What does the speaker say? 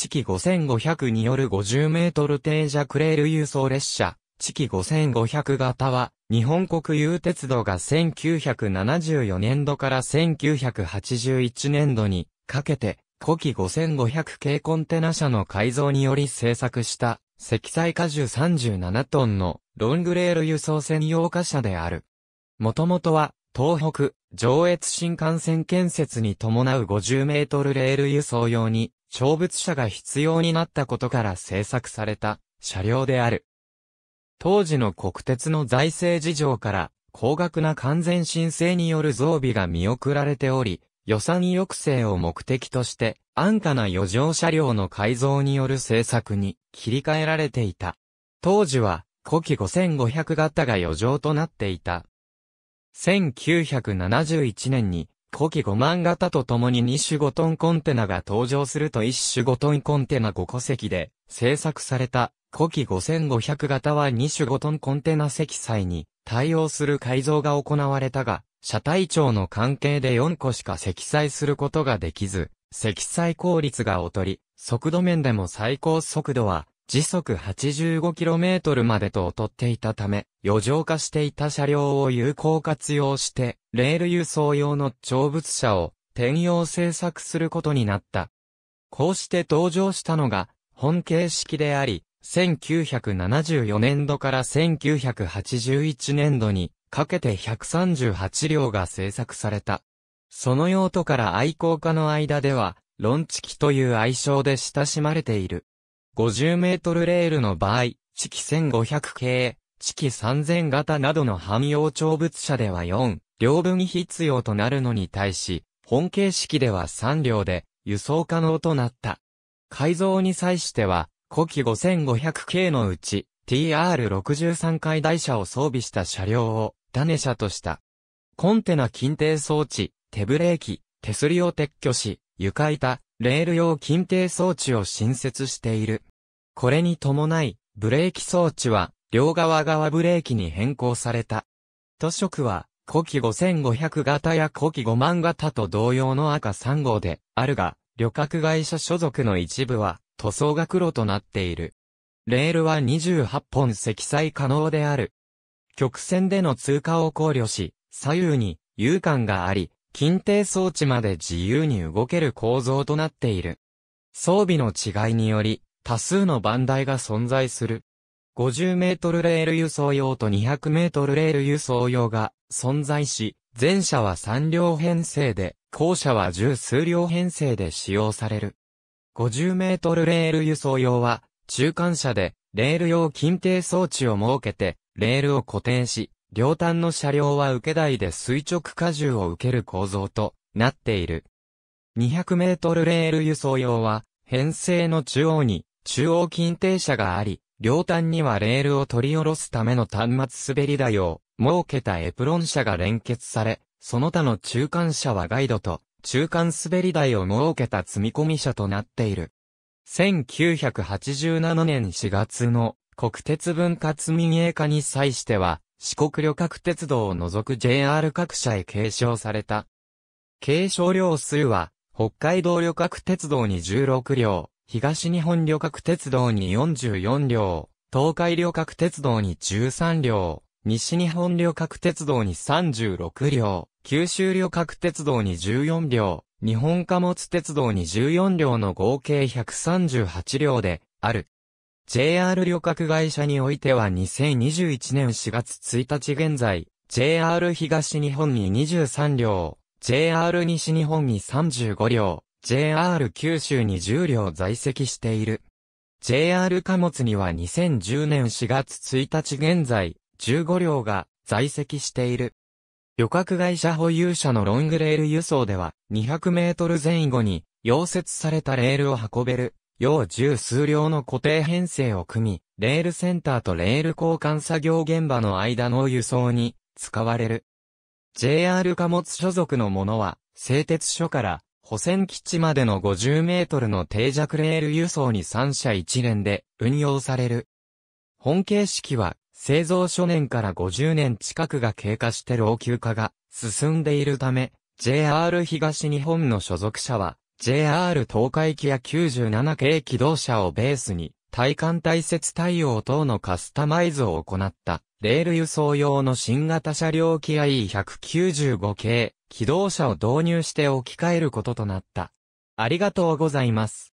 地期5500による50メートル停車クレール輸送列車、地期5500型は、日本国有鉄道が1974年度から1981年度にかけて、古希5500系コンテナ車の改造により製作した積載荷重37トンのロングレール輸送専用貨車である。もともとは東北上越新幹線建設に伴う50メートルレール輸送用に超物車が必要になったことから製作された車両である。当時の国鉄の財政事情から高額な完全申請による増備が見送られており、予算抑制を目的として安価な余剰車両の改造による製作に切り替えられていた。当時は古希5500型が余剰となっていた。1971年に古希5万型とともに2種5トンコンテナが登場すると1種5トンコンテナ5戸籍で製作された古希5500型は2種5トンコンテナ積載に対応する改造が行われたが、車体長の関係で4個しか積載することができず、積載効率が劣り、速度面でも最高速度は時速 85km までと劣っていたため、余剰化していた車両を有効活用して、レール輸送用の長物車を転用製作することになった。こうして登場したのが、本形式であり、1974年度から1981年度にかけて138両が製作された。その用途から愛好家の間では、論知機という愛称で親しまれている。50メートルレールの場合、地期1500系、地期3000型などの汎用長物車では4、両分必要となるのに対し、本形式では3両で輸送可能となった。改造に際しては、古希5500系のうち、TR63 回台車を装備した車両を種車とした。コンテナ禁定装置、手ブレーキ、手すりを撤去し、床板、レール用禁定装置を新設している。これに伴い、ブレーキ装置は、両側側ブレーキに変更された。都色は、古希5500型や古希5万型と同様の赤3号であるが、旅客会社所属の一部は塗装が黒となっている。レールは28本積載可能である。曲線での通過を考慮し、左右に U 感があり、近定装置まで自由に動ける構造となっている。装備の違いにより、多数の番台が存在する。50メートルレール輸送用と200メートルレール輸送用が存在し、前者は3両編成で、後者は十数両編成で使用される。50メートルレール輸送用は、中間車で、レール用近定装置を設けて、レールを固定し、両端の車両は受け台で垂直荷重を受ける構造となっている。200メートルレール輸送用は、編成の中央に中央近停車があり、両端にはレールを取り下ろすための端末滑り台を設けたエプロン車が連結され、その他の中間車はガイドと中間滑り台を設けた積み込み車となっている。1987年4月の国鉄分割民営化に際しては、四国旅客鉄道を除く JR 各社へ継承された。継承量数は、北海道旅客鉄道に16両、東日本旅客鉄道に44両、東海旅客鉄道に13両、西日本旅客鉄道に36両、九州旅客鉄道に14両、日本貨物鉄道に14両の合計138両で、ある。JR 旅客会社においては2021年4月1日現在、JR 東日本に23両、JR 西日本に35両、JR 九州に10両在籍している。JR 貨物には2010年4月1日現在、15両が在籍している。旅客会社保有者のロングレール輸送では、200メートル前後に、溶接されたレールを運べる、要十数両の固定編成を組み、レールセンターとレール交換作業現場の間の輸送に使われる。JR 貨物所属のものは、製鉄所から保線基地までの50メートルの定着レール輸送に3社一連で運用される。本形式は、製造初年から50年近くが経過して老朽化が進んでいるため、JR 東日本の所属者は、JR 東海機や97系機動車をベースに、体感大切対応等のカスタマイズを行った、レール輸送用の新型車両機や E195 系、機動車を導入して置き換えることとなった。ありがとうございます。